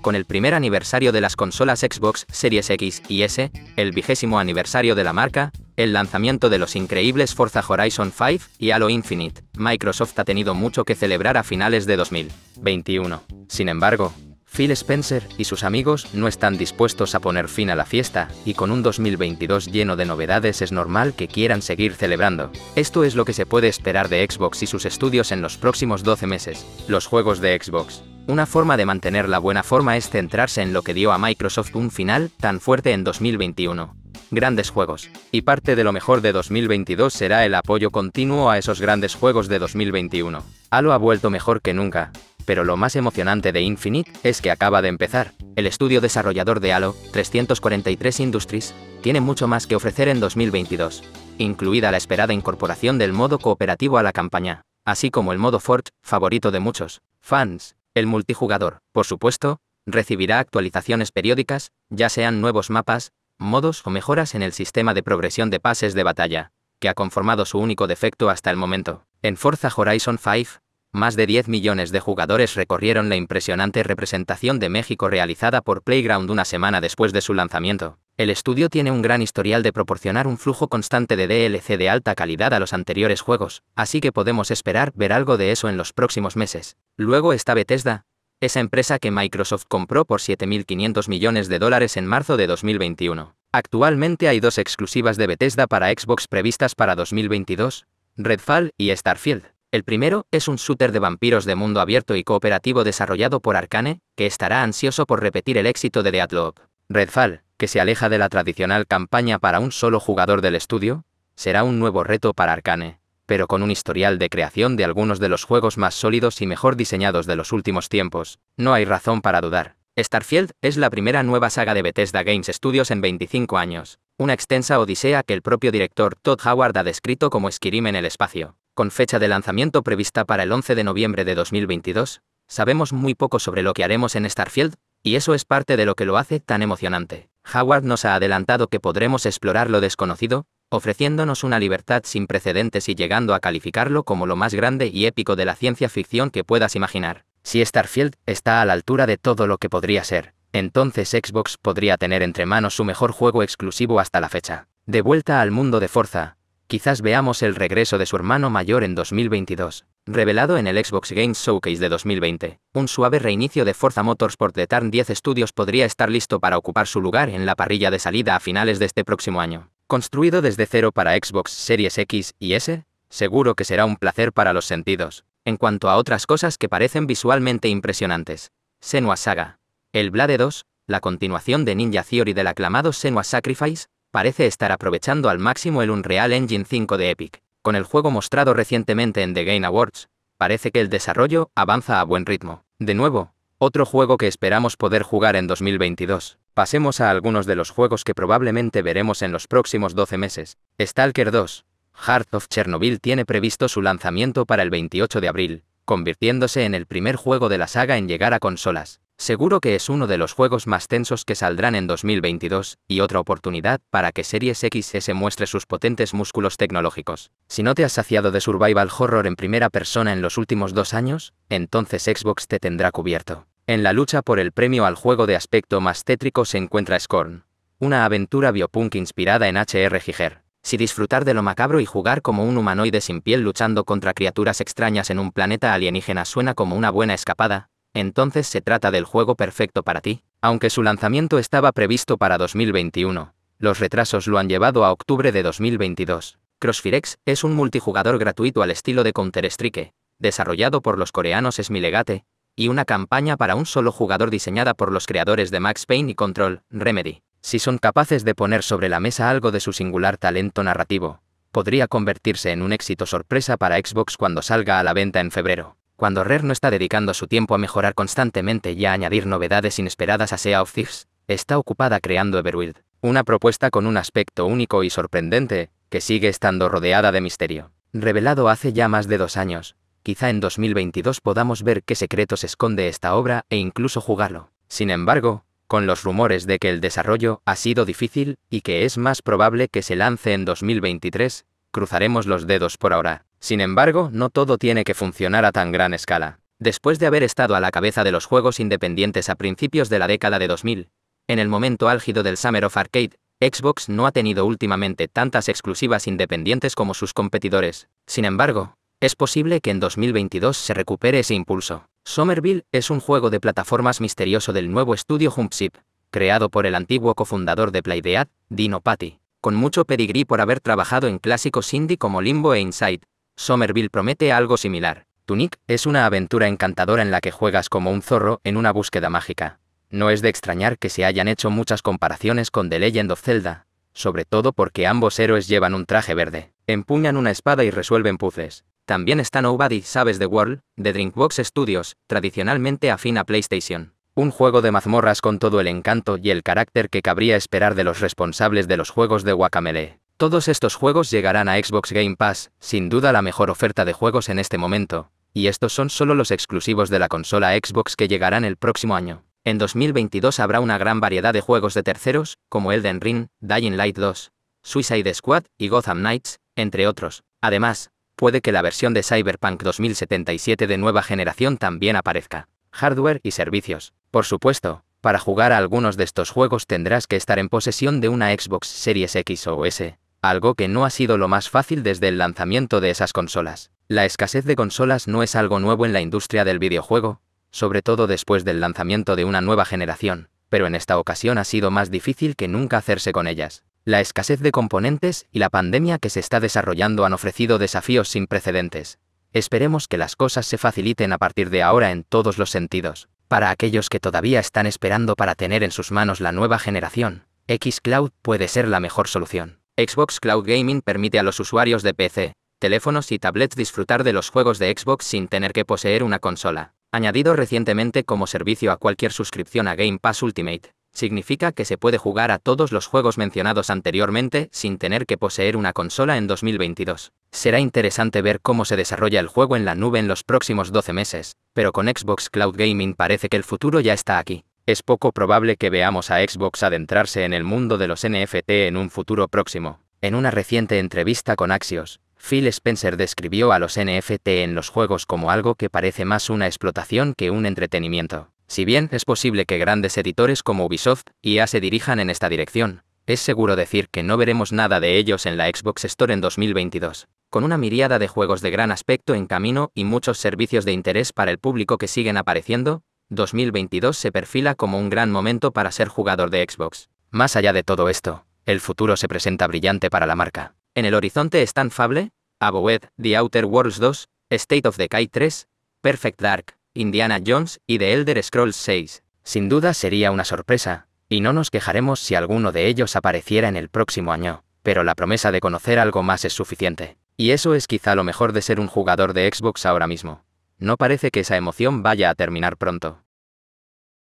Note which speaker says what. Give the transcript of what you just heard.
Speaker 1: con el primer aniversario de las consolas Xbox Series X y S, el vigésimo aniversario de la marca, el lanzamiento de los increíbles Forza Horizon 5 y Halo Infinite, Microsoft ha tenido mucho que celebrar a finales de 2021. Sin embargo, Phil Spencer y sus amigos no están dispuestos a poner fin a la fiesta, y con un 2022 lleno de novedades es normal que quieran seguir celebrando. Esto es lo que se puede esperar de Xbox y sus estudios en los próximos 12 meses. Los juegos de Xbox. Una forma de mantener la buena forma es centrarse en lo que dio a Microsoft un final tan fuerte en 2021. Grandes juegos. Y parte de lo mejor de 2022 será el apoyo continuo a esos grandes juegos de 2021. Halo ha vuelto mejor que nunca, pero lo más emocionante de Infinite es que acaba de empezar. El estudio desarrollador de Halo, 343 Industries, tiene mucho más que ofrecer en 2022, incluida la esperada incorporación del modo cooperativo a la campaña, así como el modo Forge, favorito de muchos fans. El multijugador, por supuesto, recibirá actualizaciones periódicas, ya sean nuevos mapas, modos o mejoras en el sistema de progresión de pases de batalla, que ha conformado su único defecto hasta el momento. En Forza Horizon 5, más de 10 millones de jugadores recorrieron la impresionante representación de México realizada por Playground una semana después de su lanzamiento el estudio tiene un gran historial de proporcionar un flujo constante de DLC de alta calidad a los anteriores juegos, así que podemos esperar ver algo de eso en los próximos meses. Luego está Bethesda, esa empresa que Microsoft compró por 7.500 millones de dólares en marzo de 2021. Actualmente hay dos exclusivas de Bethesda para Xbox previstas para 2022, Redfall y Starfield. El primero es un shooter de vampiros de mundo abierto y cooperativo desarrollado por Arcane, que estará ansioso por repetir el éxito de The deadlock Redfall, que se aleja de la tradicional campaña para un solo jugador del estudio, será un nuevo reto para Arcane, pero con un historial de creación de algunos de los juegos más sólidos y mejor diseñados de los últimos tiempos, no hay razón para dudar. Starfield es la primera nueva saga de Bethesda Games Studios en 25 años, una extensa odisea que el propio director Todd Howard ha descrito como Esquirim en el espacio. Con fecha de lanzamiento prevista para el 11 de noviembre de 2022, sabemos muy poco sobre lo que haremos en Starfield, y eso es parte de lo que lo hace tan emocionante. Howard nos ha adelantado que podremos explorar lo desconocido, ofreciéndonos una libertad sin precedentes y llegando a calificarlo como lo más grande y épico de la ciencia ficción que puedas imaginar. Si Starfield está a la altura de todo lo que podría ser, entonces Xbox podría tener entre manos su mejor juego exclusivo hasta la fecha. De vuelta al mundo de Forza, Quizás veamos el regreso de su hermano mayor en 2022, revelado en el Xbox Games Showcase de 2020. Un suave reinicio de Forza Motorsport de Tarn 10 Studios podría estar listo para ocupar su lugar en la parrilla de salida a finales de este próximo año. Construido desde cero para Xbox Series X y S, seguro que será un placer para los sentidos. En cuanto a otras cosas que parecen visualmente impresionantes, Senua Saga, el Blade 2, la continuación de Ninja Theory del aclamado Senua Sacrifice, parece estar aprovechando al máximo el Unreal Engine 5 de Epic. Con el juego mostrado recientemente en The Game Awards, parece que el desarrollo avanza a buen ritmo. De nuevo, otro juego que esperamos poder jugar en 2022. Pasemos a algunos de los juegos que probablemente veremos en los próximos 12 meses. Stalker 2. Heart of Chernobyl tiene previsto su lanzamiento para el 28 de abril, convirtiéndose en el primer juego de la saga en llegar a consolas. Seguro que es uno de los juegos más tensos que saldrán en 2022, y otra oportunidad para que Series XS muestre sus potentes músculos tecnológicos. Si no te has saciado de survival horror en primera persona en los últimos dos años, entonces Xbox te tendrá cubierto. En la lucha por el premio al juego de aspecto más tétrico se encuentra Scorn, una aventura biopunk inspirada en H.R. Giger. Si disfrutar de lo macabro y jugar como un humanoide sin piel luchando contra criaturas extrañas en un planeta alienígena suena como una buena escapada, entonces se trata del juego perfecto para ti. Aunque su lanzamiento estaba previsto para 2021, los retrasos lo han llevado a octubre de 2022. CrossFirex es un multijugador gratuito al estilo de Counter-Strike, desarrollado por los coreanos Smilegate, y una campaña para un solo jugador diseñada por los creadores de Max Payne y Control, Remedy. Si son capaces de poner sobre la mesa algo de su singular talento narrativo, podría convertirse en un éxito sorpresa para Xbox cuando salga a la venta en febrero cuando Rare no está dedicando su tiempo a mejorar constantemente y a añadir novedades inesperadas a Sea of Thieves, está ocupada creando Everwild, una propuesta con un aspecto único y sorprendente, que sigue estando rodeada de misterio. Revelado hace ya más de dos años, quizá en 2022 podamos ver qué secretos esconde esta obra e incluso jugarlo. Sin embargo, con los rumores de que el desarrollo ha sido difícil y que es más probable que se lance en 2023, cruzaremos los dedos por ahora. Sin embargo, no todo tiene que funcionar a tan gran escala. Después de haber estado a la cabeza de los juegos independientes a principios de la década de 2000, en el momento álgido del Summer of Arcade, Xbox no ha tenido últimamente tantas exclusivas independientes como sus competidores. Sin embargo, es posible que en 2022 se recupere ese impulso. Somerville es un juego de plataformas misterioso del nuevo estudio Humpship, creado por el antiguo cofundador de Playdead, Dino Patti, con mucho pedigrí por haber trabajado en clásicos indie como Limbo e Inside, Somerville promete algo similar. Tunic es una aventura encantadora en la que juegas como un zorro en una búsqueda mágica. No es de extrañar que se hayan hecho muchas comparaciones con The Legend of Zelda, sobre todo porque ambos héroes llevan un traje verde, empuñan una espada y resuelven puces. También está Nobody Sabes the World, de Drinkbox Studios, tradicionalmente afín a PlayStation. Un juego de mazmorras con todo el encanto y el carácter que cabría esperar de los responsables de los juegos de Guacamele. Todos estos juegos llegarán a Xbox Game Pass, sin duda la mejor oferta de juegos en este momento, y estos son solo los exclusivos de la consola Xbox que llegarán el próximo año. En 2022 habrá una gran variedad de juegos de terceros, como Elden Ring, Dying Light 2, Suicide Squad y Gotham Knights, entre otros. Además, puede que la versión de Cyberpunk 2077 de nueva generación también aparezca. Hardware y servicios. Por supuesto, para jugar a algunos de estos juegos tendrás que estar en posesión de una Xbox Series X o S, algo que no ha sido lo más fácil desde el lanzamiento de esas consolas. La escasez de consolas no es algo nuevo en la industria del videojuego, sobre todo después del lanzamiento de una nueva generación, pero en esta ocasión ha sido más difícil que nunca hacerse con ellas. La escasez de componentes y la pandemia que se está desarrollando han ofrecido desafíos sin precedentes. Esperemos que las cosas se faciliten a partir de ahora en todos los sentidos. Para aquellos que todavía están esperando para tener en sus manos la nueva generación, xCloud puede ser la mejor solución. Xbox Cloud Gaming permite a los usuarios de PC, teléfonos y tablets disfrutar de los juegos de Xbox sin tener que poseer una consola. Añadido recientemente como servicio a cualquier suscripción a Game Pass Ultimate, significa que se puede jugar a todos los juegos mencionados anteriormente sin tener que poseer una consola en 2022. Será interesante ver cómo se desarrolla el juego en la nube en los próximos 12 meses, pero con Xbox Cloud Gaming parece que el futuro ya está aquí es poco probable que veamos a Xbox adentrarse en el mundo de los NFT en un futuro próximo. En una reciente entrevista con Axios, Phil Spencer describió a los NFT en los juegos como algo que parece más una explotación que un entretenimiento. Si bien es posible que grandes editores como Ubisoft y EA se dirijan en esta dirección, es seguro decir que no veremos nada de ellos en la Xbox Store en 2022. Con una miriada de juegos de gran aspecto en camino y muchos servicios de interés para el público que siguen apareciendo, 2022 se perfila como un gran momento para ser jugador de Xbox. Más allá de todo esto, el futuro se presenta brillante para la marca. En el horizonte están Fable, Aboed, The Outer Worlds 2, State of the Decay 3, Perfect Dark, Indiana Jones y The Elder Scrolls 6. Sin duda sería una sorpresa, y no nos quejaremos si alguno de ellos apareciera en el próximo año, pero la promesa de conocer algo más es suficiente. Y eso es quizá lo mejor de ser un jugador de Xbox ahora mismo. No parece que esa emoción vaya a terminar pronto.